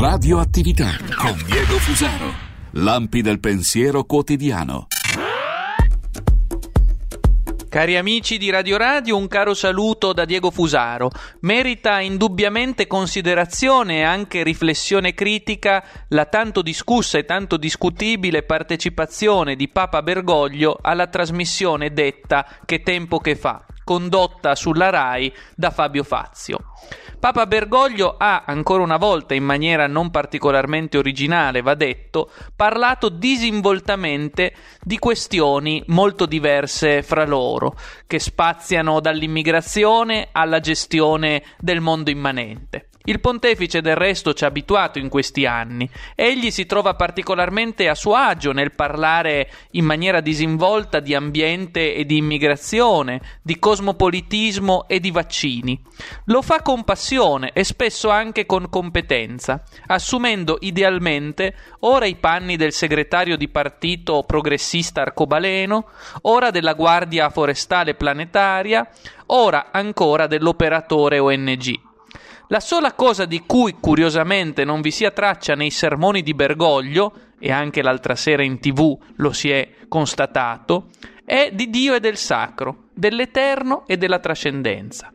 Radioattività con Diego Fusaro. Lampi del pensiero quotidiano. Cari amici di Radio Radio, un caro saluto da Diego Fusaro. Merita indubbiamente considerazione e anche riflessione critica la tanto discussa e tanto discutibile partecipazione di Papa Bergoglio alla trasmissione detta Che tempo che fa, condotta sulla RAI da Fabio Fazio. Papa Bergoglio ha, ancora una volta in maniera non particolarmente originale, va detto, parlato disinvoltamente di questioni molto diverse fra loro, che spaziano dall'immigrazione alla gestione del mondo immanente. Il pontefice del resto ci ha abituato in questi anni. Egli si trova particolarmente a suo agio nel parlare in maniera disinvolta di ambiente e di immigrazione, di cosmopolitismo e di vaccini. Lo fa con passione e spesso anche con competenza, assumendo idealmente ora i panni del segretario di partito progressista arcobaleno, ora della Guardia Forestale Planetaria, ora ancora dell'operatore ONG. La sola cosa di cui curiosamente non vi sia traccia nei sermoni di Bergoglio, e anche l'altra sera in tv lo si è constatato, è di Dio e del sacro dell'eterno e della trascendenza.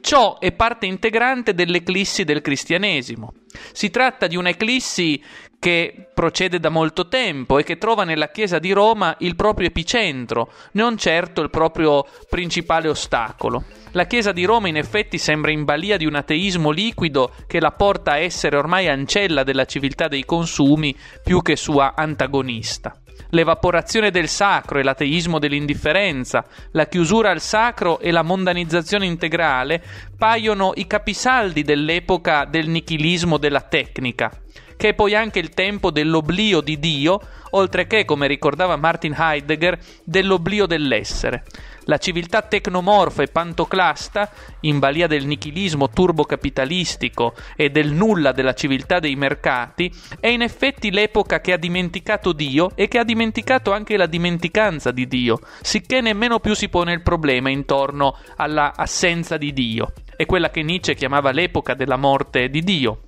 Ciò è parte integrante dell'eclissi del cristianesimo. Si tratta di un'eclissi che procede da molto tempo e che trova nella Chiesa di Roma il proprio epicentro, non certo il proprio principale ostacolo. La Chiesa di Roma in effetti sembra in balia di un ateismo liquido che la porta a essere ormai ancella della civiltà dei consumi più che sua antagonista l'evaporazione del sacro e l'ateismo dell'indifferenza, la chiusura al sacro e la mondanizzazione integrale paiono i capisaldi dell'epoca del nichilismo della tecnica che è poi anche il tempo dell'oblio di Dio, oltre che, come ricordava Martin Heidegger, dell'oblio dell'essere. La civiltà tecnomorfa e pantoclasta, in balia del nichilismo turbocapitalistico e del nulla della civiltà dei mercati, è in effetti l'epoca che ha dimenticato Dio e che ha dimenticato anche la dimenticanza di Dio, sicché nemmeno più si pone il problema intorno alla assenza di Dio. È quella che Nietzsche chiamava l'epoca della morte di Dio.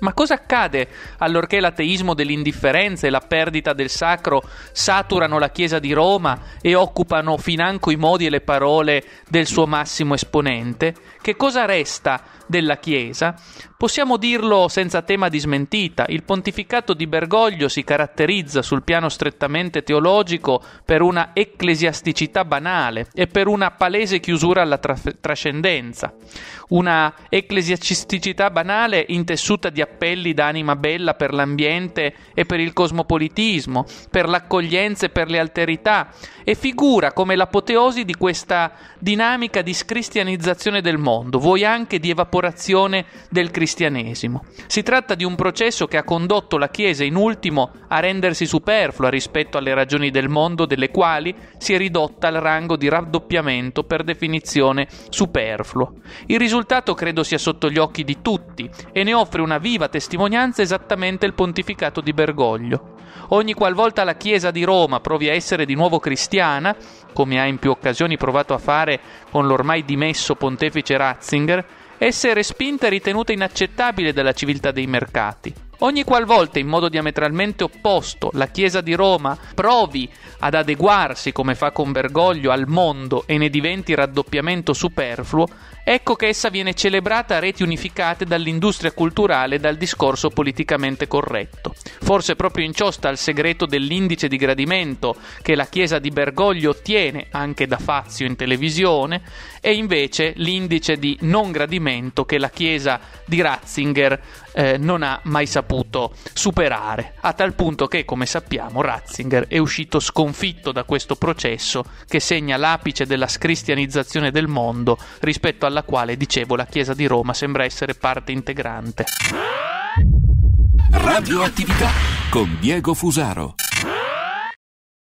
Ma cosa accade allorché l'ateismo dell'indifferenza e la perdita del sacro saturano la Chiesa di Roma e occupano financo i modi e le parole del suo massimo esponente? Che cosa resta della Chiesa, possiamo dirlo senza tema di smentita, il pontificato di Bergoglio si caratterizza sul piano strettamente teologico per una ecclesiasticità banale e per una palese chiusura alla tra- trascendenza, una ecclesiasticità banale intessuta di appelli d'anima bella per l'ambiente e per il cosmopolitismo, per l'accoglienza e per le alterità, e figura come l'apoteosi di questa dinamica di scristianizzazione del mondo, vuoi anche di evaporazione incorporazione del cristianesimo. Si tratta di un processo che ha condotto la Chiesa in ultimo a rendersi superflua rispetto alle ragioni del mondo delle quali si è ridotta al rango di raddoppiamento per definizione superfluo. Il risultato credo sia sotto gli occhi di tutti e ne offre una viva testimonianza esattamente il pontificato di Bergoglio. Ogni qualvolta la Chiesa di Roma provi a essere di nuovo cristiana, come ha in più occasioni provato a fare con l'ormai dimesso pontefice Ratzinger, essere spinta ritenuta inaccettabile dalla civiltà dei mercati. Ogni qualvolta in modo diametralmente opposto la Chiesa di Roma provi ad adeguarsi come fa con Bergoglio al mondo e ne diventi raddoppiamento superfluo, ecco che essa viene celebrata a reti unificate dall'industria culturale e dal discorso politicamente corretto. Forse proprio in ciò sta il segreto dell'indice di gradimento che la Chiesa di Bergoglio ottiene anche da Fazio in televisione e invece l'indice di non gradimento che la Chiesa di Ratzinger eh, non ha mai saputo saputo superare, a tal punto che, come sappiamo, Ratzinger è uscito sconfitto da questo processo che segna l'apice della scristianizzazione del mondo, rispetto alla quale, dicevo, la Chiesa di Roma sembra essere parte integrante. Radioattività con Diego Fusaro.